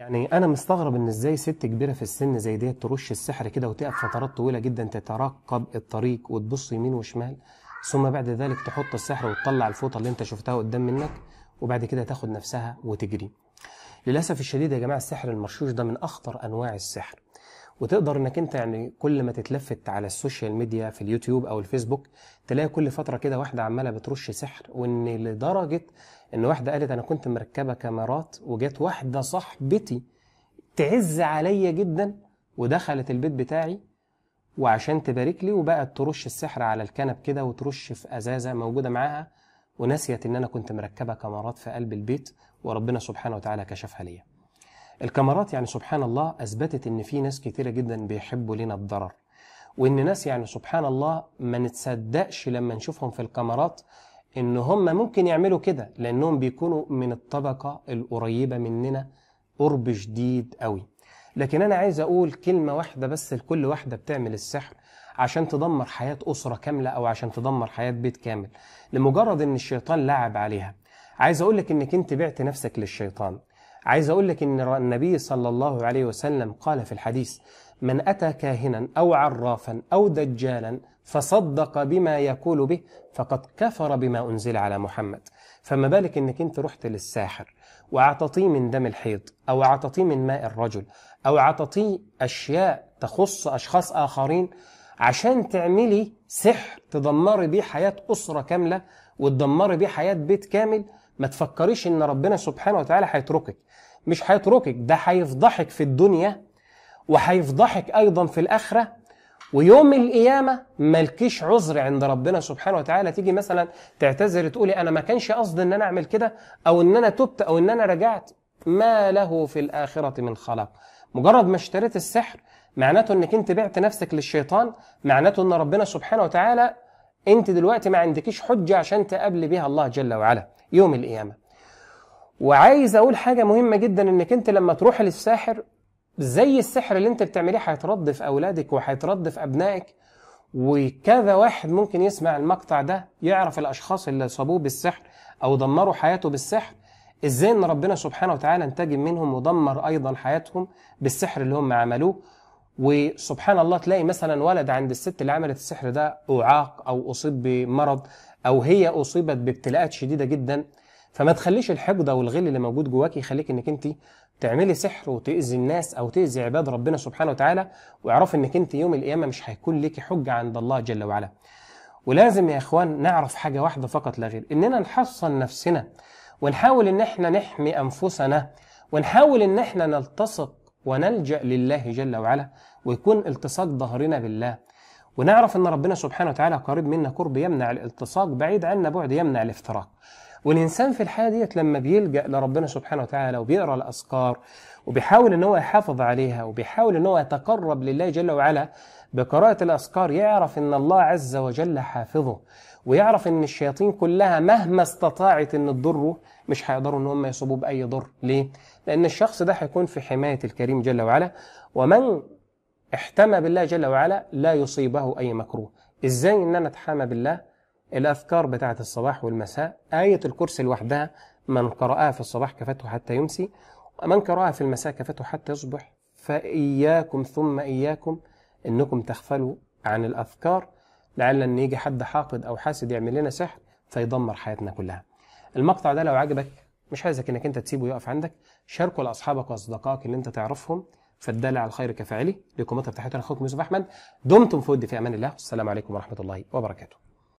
يعني أنا مستغرب إن إزاي ست كبيرة في السن زي ديت ترُش السحر كده وتقف فترات طويلة جدًا تترقب الطريق وتبُص يمين وشمال، ثم بعد ذلك تحط السحر وتطلّع الفوطة اللي أنت شُفتها قدّام منّك، وبعد كده تاخد نفسها وتجري. للأسف الشديد يا جماعة السحر المرشوش ده من أخطر أنواع السحر. وتقدر انك انت يعني كل ما تتلفت على السوشيال ميديا في اليوتيوب او الفيسبوك تلاقي كل فتره كده واحده عماله بترش سحر وان لدرجه ان واحده قالت انا كنت مركبه كاميرات وجت واحده صاحبتي تعز عليا جدا ودخلت البيت بتاعي وعشان تبارك لي وبقت ترش السحر على الكنب كده وترش في ازازه موجوده معاها ونسيت ان انا كنت مركبه كاميرات في قلب البيت وربنا سبحانه وتعالى كشفها ليا الكاميرات يعني سبحان الله اثبتت ان في ناس كتيره جدا بيحبوا لنا الضرر وان ناس يعني سبحان الله ما نتصدقش لما نشوفهم في الكاميرات ان هم ممكن يعملوا كده لانهم بيكونوا من الطبقه القريبه مننا قرب شديد قوي لكن انا عايز اقول كلمه واحده بس لكل واحده بتعمل السحر عشان تدمر حياه اسره كامله او عشان تدمر حياه بيت كامل لمجرد ان الشيطان لعب عليها عايز اقول لك انك انت بعت نفسك للشيطان عايز أقول لك أن النبي صلى الله عليه وسلم قال في الحديث من أتى كاهنا أو عرافا أو دجالا فصدق بما يقول به فقد كفر بما أنزل على محمد فما بالك أنك أنت رحت للساحر وعطتيه من دم الحيض أو عطتيه من ماء الرجل أو عطتيه أشياء تخص أشخاص آخرين عشان تعملي سحر تدمري بيه حياة أسرة كاملة وتدمري بيه حياة بيت كامل ما تفكريش ان ربنا سبحانه وتعالى هيتركك مش هيتركك ده هيفضحك في الدنيا وهيفضحك ايضا في الاخره ويوم القيامه مالكيش عذر عند ربنا سبحانه وتعالى تيجي مثلا تعتذر تقولي انا ما كانش قصدي ان انا اعمل كده او ان انا تبت او ان انا رجعت ما له في الاخره من خلاق مجرد ما اشتريت السحر معناته انك انت بعت نفسك للشيطان معناته ان ربنا سبحانه وتعالى انت دلوقتي ما عندكيش حجه عشان تقابلي بها الله جل وعلا يوم القيامة وعايز أقول حاجة مهمة جدا إنك أنت لما تروح للساحر زي السحر اللي أنت بتعمليه هيترد في أولادك وهيترد في أبنائك وكذا واحد ممكن يسمع المقطع ده يعرف الأشخاص اللي صابوه بالسحر أو دمروا حياته بالسحر إزاي إن ربنا سبحانه وتعالى انتجم منهم ودمر أيضا حياتهم بالسحر اللي هم عملوه وسبحان الله تلاقي مثلا ولد عند الست اللي عملت السحر ده اعاق او اصيب بمرض او هي اصيبت بابتلاءات شديده جدا فما تخليش الحقد أو الغل اللي موجود جواك يخليك انك انت تعملي سحر وتاذي الناس او تاذي عباد ربنا سبحانه وتعالى واعرفي انك انت يوم القيامه مش هيكون ليكي حجه عند الله جل وعلا ولازم يا اخوان نعرف حاجه واحده فقط لا غير اننا نحصن نفسنا ونحاول ان احنا نحمي انفسنا ونحاول ان احنا نلتصق ونلجأ لله جل وعلا ويكون التصاق ظهرنا بالله ونعرف أن ربنا سبحانه وتعالى قريب منا قرب يمنع الالتصاق بعيد عنا بعد يمنع الافتراق والإنسان في الحالة ديت لما بيلجأ لربنا سبحانه وتعالى وبيقرأ الأذكار وبيحاول إن هو يحافظ عليها وبيحاول إن هو يتقرب لله جل وعلا بقراءة الأذكار يعرف إن الله عز وجل حافظه ويعرف إن الشياطين كلها مهما استطاعت إن تضره مش هيقدروا إن هم يصيبوه بأي ضر ليه؟ لأن الشخص ده هيكون في حماية الكريم جل وعلا ومن احتمى بالله جل وعلا لا يصيبه أي مكروه إزاي إن أنا أتحامى بالله الأذكار بتاعة الصباح والمساء آية الكرسي لوحدها من قرأها في الصباح كفته حتى يمسي ومن قرأها في المساء كفته حتى يصبح فإياكم ثم إياكم إنكم تغفلوا عن الأذكار لعل إن يجي حد حاقد أو حاسد يعمل لنا سحر فيدمر حياتنا كلها المقطع ده لو عجبك مش عايزك انك انت تسيبه يقف عندك شاركه لاصحابك واصدقائك اللي انت تعرفهم فالدال على الخير كفاعله لكم بتاعتنا اخوكم يوسف احمد دمتم في ود في امان الله والسلام عليكم ورحمه الله وبركاته